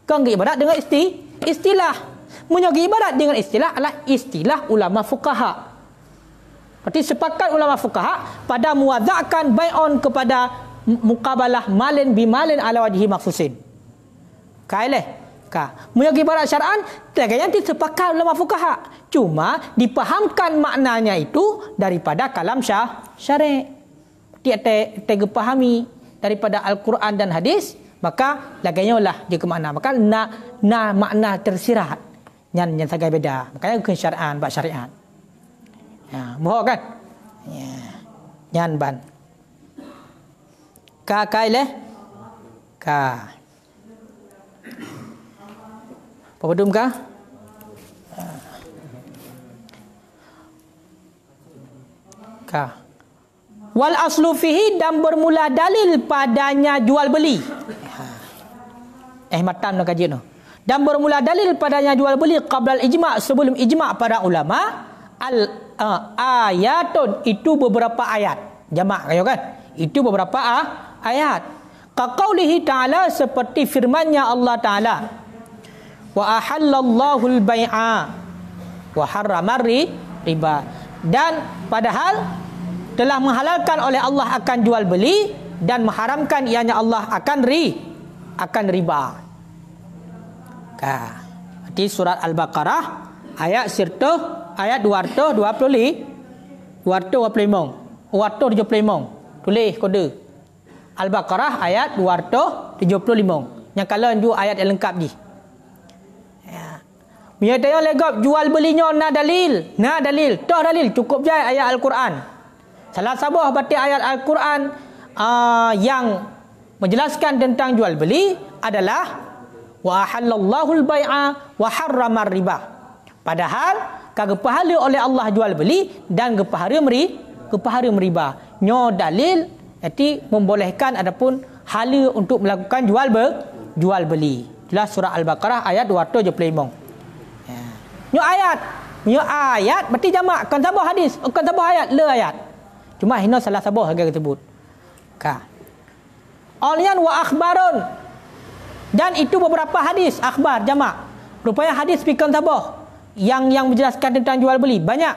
kau gi ibarat dengan isti istilah menyogi ibarat dengan istilah adalah istilah ulama fuqaha berarti sepakat ulama fuqaha pada muwadzakan bayon kepada muqabalah malin bi ala wajhi maksusin kaileh ka mengikut ibarat syar'an tegaknya nanti sepakat ulama fuqaha cuma dipahamkan maknanya itu daripada kalam syah syarik dia te tega pahami daripada al-Quran dan hadis maka laganya lah dia ke makna maka nak, na makna tersirat yang yang sagai beda makanya bukan syar'an bab syariat ya mohon kan ya nyan ban ka kaileh ka, Pemadum kah? Kah? Wal aslu fihi dan bermula dalil padanya jual beli. Eh matam nak kaji no. Dan bermula dalil padanya jual beli qabla ijma sebelum ijma para ulama al uh, ayatun itu beberapa ayat. Jamak kayo kan? Itu beberapa ah, ayat. Kaqaulihi ta'ala seperti firmannya Allah ta'ala. Wa ahallallahu al-bay'a wa harramari riba. Dan padahal telah menghalalkan oleh Allah akan jual beli dan mengharamkan ianya Allah akan ri akan riba. Di surat Al-Baqarah ayat sirto ayat dua dua dua puluh puluh puluh 220 225. 275. Tulis kode. Al-Baqarah ayat 275. Yang kalau jua ayat yang lengkap ni. Ya. Dia legop jual belinya na dalil. Na dalil. Toh dalil. Cukup je ayat Al-Quran. Salah sabah berarti ayat Al-Quran uh, yang menjelaskan tentang jual beli adalah wa halallahu al-bai'a wa harrama riba padahal kagepahali oleh Allah jual beli dan gepahari meri gepahari meriba nyo dalil jadi membolehkan adapun hala untuk melakukan jual ber, jual beli. jelas surah Al-Baqarah ayat 275. Ya. Ini ayat. Ini ayat berarti jamak. Kan sabar hadis. Oh, kan sabar ayat. Le ayat. Cuma hina salah sabar harga tersebut. Ka. Alian wa akhbarun. Dan itu beberapa hadis. Akhbar, jamak. Rupanya hadis pikan sabar. Yang yang menjelaskan tentang jual beli. Banyak.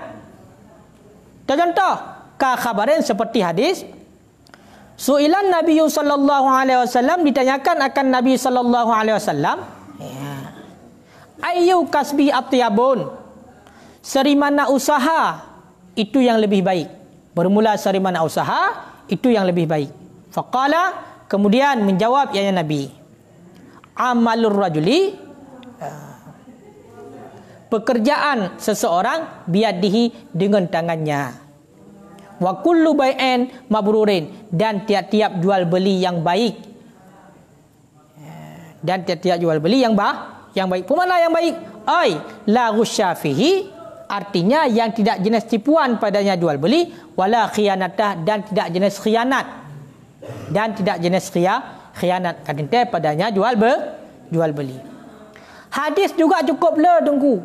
Contoh. Ka khabarin seperti hadis. Suilan Nabi sallallahu alaihi wasallam ditanyakan akan Nabi sallallahu alaihi wasallam. Ayyu ya, kasbi atyabun? Seri mana usaha itu yang lebih baik? Bermula seri mana usaha itu yang lebih baik? Faqala kemudian menjawab yang Nabi. Amalur rajuli eh, pekerjaan seseorang biadihi dengan tangannya wa kullu bai'in mabrurin dan tiap-tiap jual beli yang baik dan tiap-tiap jual beli yang bah yang baik pemana yang baik ai la ghusyafihi artinya yang tidak jenis tipuan padanya jual beli wala khianatah dan tidak jenis khianat dan tidak jenis khia khianat kadinte padanya jual be, jual beli hadis juga cukup le tunggu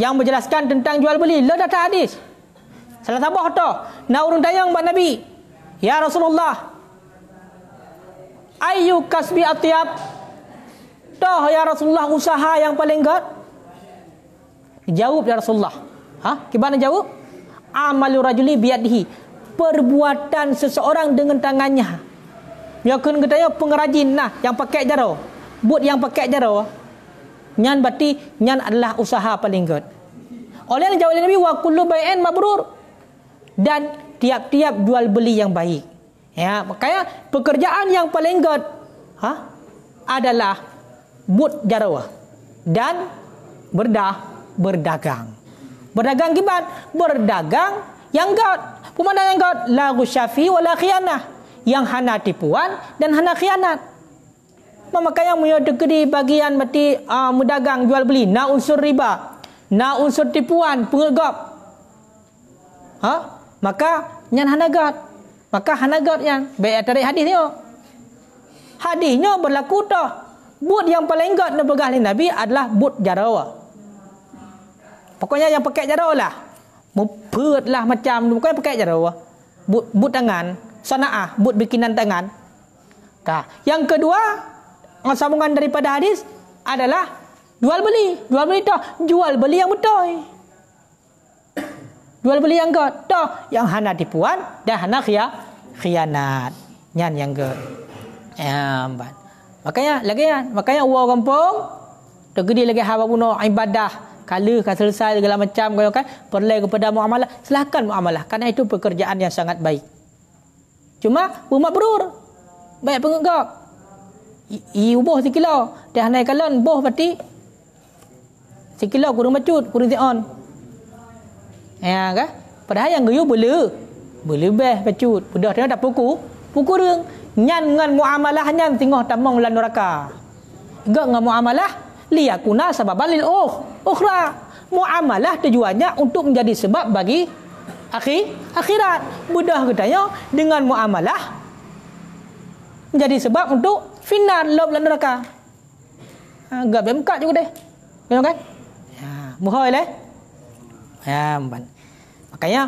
yang menjelaskan tentang jual beli le dah tak hadis Salah sabah tu. Nak urung dayang buat Nabi. Ya Rasulullah. Ayu kasbi atiyab. Tuh ya Rasulullah usaha yang paling gad. Jawab ya Rasulullah. Ha? Kibana jawab? Amalu rajuli biadhi. Perbuatan seseorang dengan tangannya. Miakun ya katanya pengrajin nah yang pakai jarau. Buat yang pakai jarau. Nyan berarti nyan adalah usaha paling gad. Oleh yang jawab Nabi wa kullu bai'in mabrur dan tiap-tiap jual beli yang baik. Ya, makanya pekerjaan yang paling god ha, adalah but jarawa dan berdah berdagang. Berdagang gimana? Berdagang yang god. Pemandang yang god la syafi wa la khianah. Yang hana tipuan dan hana khianat. Maka yang punya degree bagian mati uh, mudagang jual beli. Na unsur riba. Na unsur tipuan. Pengegap. Ha? Maka nyan hanagat. Maka hanagat yang baik dari hadis ni. Oh. Hadisnya berlaku dah. Bud yang paling gad nebegah Nabi adalah bud jarawa. Pokoknya yang pakai jarawa lah. Mupet lah macam. pokoknya pakai jarawa. Bud, bud tangan. Sana'ah. Bud bikinan tangan. Nah, yang kedua. Sambungan daripada hadis. Adalah. Jual beli. Jual beli dah. Jual beli yang betul. Dua beli yang ke. Toh. Yang hana tipuan. dah hana khia, kianat Nyan yang ke. Ya. Makanya. Lagi kan. Makanya uang kampung. Tergedi lagi hawa puno. Ibadah. Kala kan selesai segala macam. Kaya kan. perlu kepada muamalah. Silakan muamalah. Karena itu pekerjaan yang sangat baik. Cuma. Umat berur. Baik pengut kau. Ibu boh sikit lah. Dia naik kalan. Boh pati. Sikit lah. Kurang macut. Kurang tiang. Ya kan? Padahal yang geyu bela. Bela beh pacut. Budak dia dah pukul. Pukul dia. Nyan dengan muamalah nyan tengah tamang lan neraka. Gak dengan muamalah. Liyakuna sebab balil oh. Ukhra. Oh, muamalah tujuannya untuk menjadi sebab bagi akhir akhirat. Budak katanya dengan muamalah menjadi sebab untuk final lob lan neraka. Ha, gak bemkat juga deh. Tengok kan? Ya, muhoi leh. Ya, mban kaya.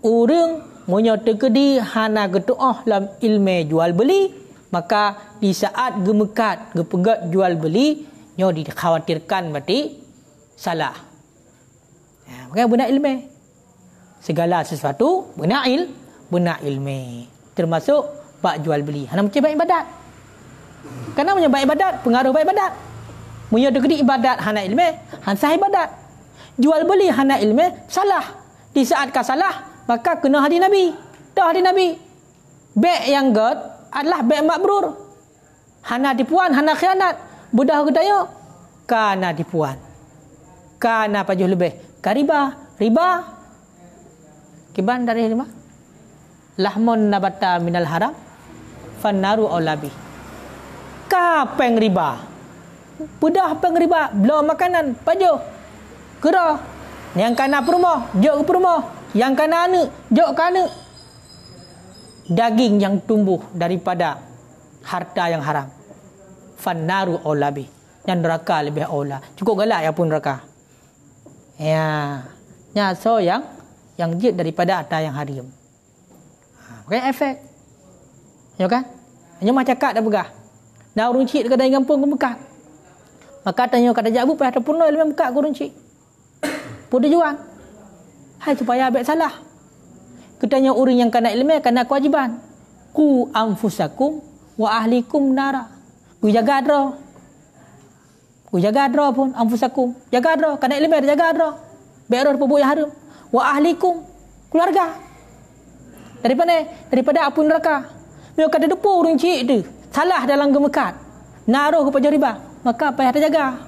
Orang punya tekedi hana ketuah oh dalam ilmu jual beli. Maka di saat gemekat gepegat jual beli. Nyo dikhawatirkan berarti salah. Ya, maka benda ilmu. Segala sesuatu benda il, benda ilmu. Termasuk bak jual beli. Hana macam baik ibadat. Kerana punya baik ibadat, pengaruh baik ibadat. Punya tekedi ibadat hana ilmu. Hansah ibadat. Jual beli hana ilmu Salah di saat kau salah, maka kena hadis Nabi. Dah hadis Nabi. Bek yang gerd adalah bek makbrur. Hana dipuan, hana khianat. Budah gedaya, kana dipuan. Kana pajuh lebih. Kariba, riba. Kiban dari lima. Lahmon nabata minal haram. Fannaru olabi. Kapeng riba. Budah pengriba riba. Belum makanan, pajuh. Kerah. Yang kanan perumah, jok ke perumah. Yang kanan anak, jok ke Daging yang tumbuh daripada harta yang haram. Fannaru olabi. Yang neraka lebih olah. Cukup galak ya pun neraka. Ya. Ya, so yang yang jid daripada harta yang haram. Ha, okay, efek. Ya kan? Hanya macam cakap dah begah. Dah runcit kedai kampung ke Mekah. Maka tanya kata jabu pada punoi lima Mekah ke runcit. Budak juang. Hai supaya abek salah. Ketanya orang yang kena ilmu kena kewajiban. Ku anfusakum wa ahlikum nara. Ku jaga adra. Ku jaga adra pun anfusakum. Jaga adra kena ilmu dia jaga adra. Beror pebuk yang haram. Wa ahlikum keluarga. Daripada daripada apa neraka. Mereka kata depo orang cik tu salah dalam gemekat. Naruh kepada riba. Maka payah terjaga. jaga.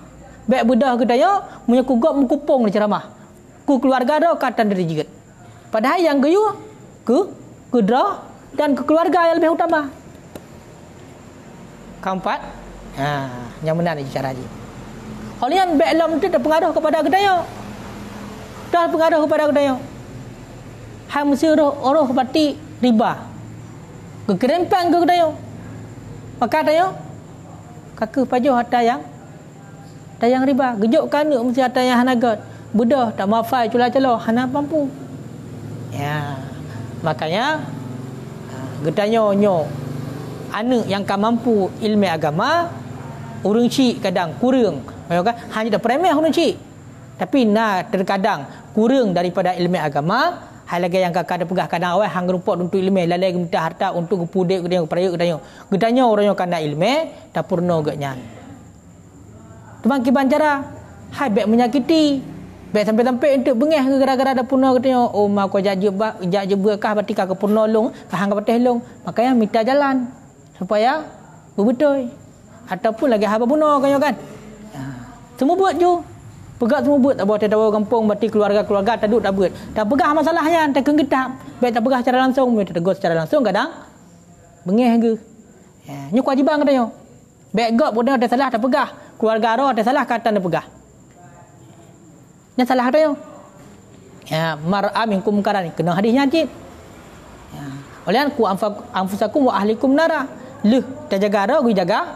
Baik budak ke daya, punya kugok mengkupung di ceramah. Ku keluarga dah kata dari jigit. Padahal yang geyu, ku, ke dan ke keluarga yang lebih utama. Keempat, ha, yang mana ni cara ni. Hal yang baik dalam itu dah pengaruh kepada kedaya. Dah pengaruh kepada kedaya. Hal mesti roh, roh pati riba. Kekerempang ke kedaya. Maka kedaya, kakak pajuh ada yang yang riba. Gejok kanak mesti ada yang hanagat. Budah tak mafai celah-celah. Hana mampu. Ya. Makanya. Ah, Getanya nyok. Anak yang kan mampu ilmu agama. Urung cik kadang kurang. Bayangkan. Hanya tak peremeh urung cik. Tapi nak terkadang kurang daripada ilmu agama. Hal lagi yang kakak ada pegah kadang awal hang rupok untuk ilmu lalai minta harta untuk kepudek ke dia ke perayuk ke dia. orang yang kena ilmu tak purno gaknya. Tuan ki banjara. Hai bek menyakiti. Bek sampai-sampai entuk bengih ke gara-gara ada puno katanya. Oh ma kau jajib ba, jajib ba kah batik ke puno long, kah hang batih long. Makanya minta jalan supaya berbetul. Ataupun lagi haba puno kan kan. Semua buat jo. Pegak semua buat tak buat tak dawa kampung mati keluarga-keluarga tak duk tak buat. Tak pegah masalahnya tak kengetap. Baik tak pegah secara langsung, mereka tegur secara langsung kadang. Bengih ke. Ya, ini kewajiban katanya. Baik gak pun ada salah tak pegah keluarga roh ada salah kata dia pegah. Ini salah apa yo? Ya, mar'a minkum munkaran kena hadisnya haji. Ya, oleh anku anfusakum wa ahlikum nara. Leh, terjaga ro, roh, jaga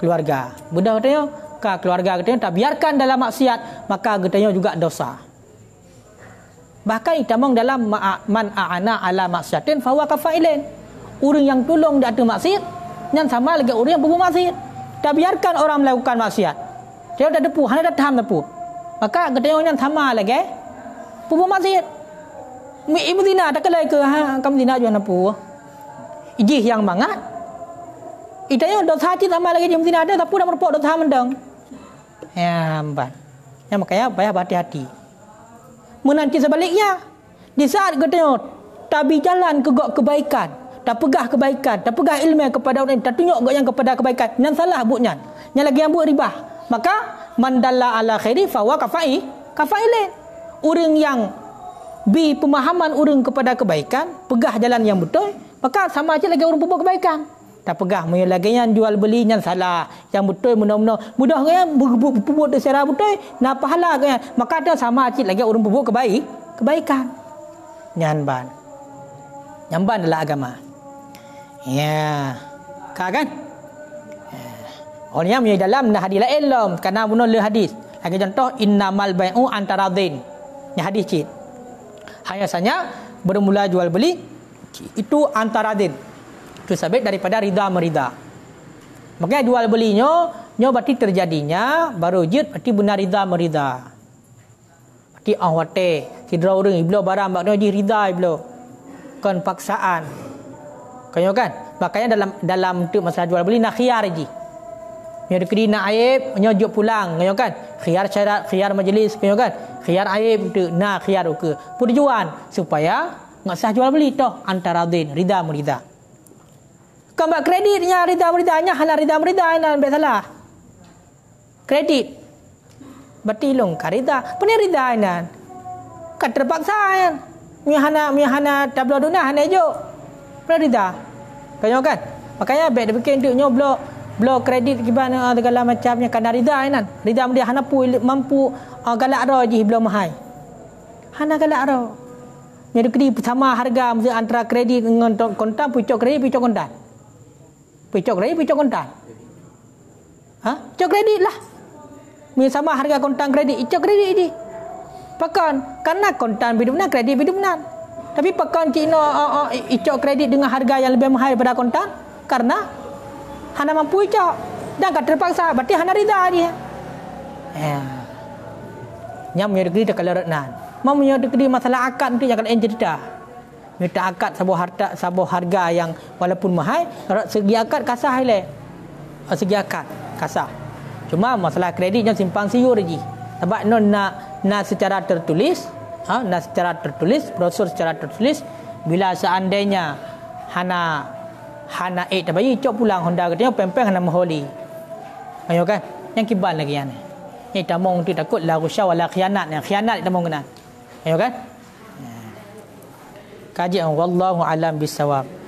keluarga. Benda kata yo, ka keluarga kata yo tak biarkan dalam maksiat, maka kata yo juga dosa. Bahkan kita mong dalam man a'ana ala maksiatin fa huwa kafailin. Orang yang tolong dia ada maksiat, yang sama lagi orang yang berbuat maksiat dah biarkan orang melakukan maksiat. Dia dah depu, hanya dah tahan depu. Maka ketika orang sama lagi, eh. pupu maksiat. Ibu dina tak kelai ke, ha, kamu dina juga depu. Iji yang mangat. Ida yang dosa cik sama lagi, ibu dina ada, tapi dah merupuk dosa mendeng. Ya, ambat. Ya, makanya bayar berhati-hati. Menanti sebaliknya, di saat ketika tak jalan ke kebaikan, tak pegah kebaikan, tak pegah ilmu kepada orang lain, tak tunjuk gak yang kepada kebaikan, yang salah buatnya. Yang lagi yang buat riba. Maka mandalla ala khairi fa wa kafai, kafai lain. Orang yang bi pemahaman orang kepada kebaikan, pegah jalan yang betul, maka sama aja lagi orang buat kebaikan. Tak pegah mun lagi yang jual beli yang salah, yang betul mana-mana. Mudah gaya buat di sera betul, na pahala gaya. Maka ada sama aja lagi orang buat kebaik, kebaikan. Nyan ban. Nyamban adalah agama. Ya. Kak kan? Ya. Orang yang di dalam nak hadis lain lah. Kerana bunuh le hadis. Lagi contoh, innamal bai'u antara din. Ini hadis cik. Hanya sahaja bermula jual beli. Itu antara din. Itu sabit daripada rida merida. Maknanya jual belinya, nyo berarti terjadinya baru jid berarti benar rida merida. Berarti ahwate, tidak orang ibu barang maknanya jid rida ibu. Kan paksaan. Kanyo kan? Makanya dalam dalam tu masalah jual beli nak khiar je. Nyo kedi nak aib, nyo jok pulang, kanyo kan? Khiar syarat, khiar majlis, kanyo kan? Khiar aib tu nak khiar ke. Perjuan supaya ngak sah jual beli toh antara din rida murida. Kambak kreditnya rida murida nya halal rida murida dan besalah. Kredit. Betilung karida, punya rida nan. Kat terpaksa kan. Mihana mihana tablo dunah hanejo. jo. Pradita. Kanyo kan? Makanya bet bikin duk nyo blok blok kredit gimana uh, segala macamnya kan Rida kan. Eh, Rida dia hana pu mampu uh, galak ro ji belum mahai. Hana galak ro. Nyo kredit pertama harga mesti antara kredit dengan kontan pucuk kredit pucuk kontan. Pucuk kredit pucuk kontan. Ha? Pucuk kredit lah. Mesti sama harga kontan kredit, pucuk kredit ini. Pakon, karena kontan bidumna kredit bidumna. Tapi pekan kena uh, ah, uh, ah, icok kredit dengan harga yang lebih mahal daripada kontan karena hana mampu icok dan kat terpaksa berarti hana rida ya. dia. Ya. Nyam nyer kredit kalau nan. Mau nyer kredit masalah akad nanti akan enjer dah. Minta akad sebuah harta sebuah harga yang walaupun mahal segi akad kasah le. Ah, segi akad kasah. Cuma masalah kreditnya simpang siur je. Sebab non nak nak secara tertulis ha, dan secara tertulis brosur secara tertulis bila seandainya hana hana eh tapi cop pulang honda katanya pempeng hana moholi ayo kan yang kibal lagi yang ni ni tamong tu takut la rusya wala khianat yang khianat tamong kena ayo kan ya. kaji wallahu alam bisawab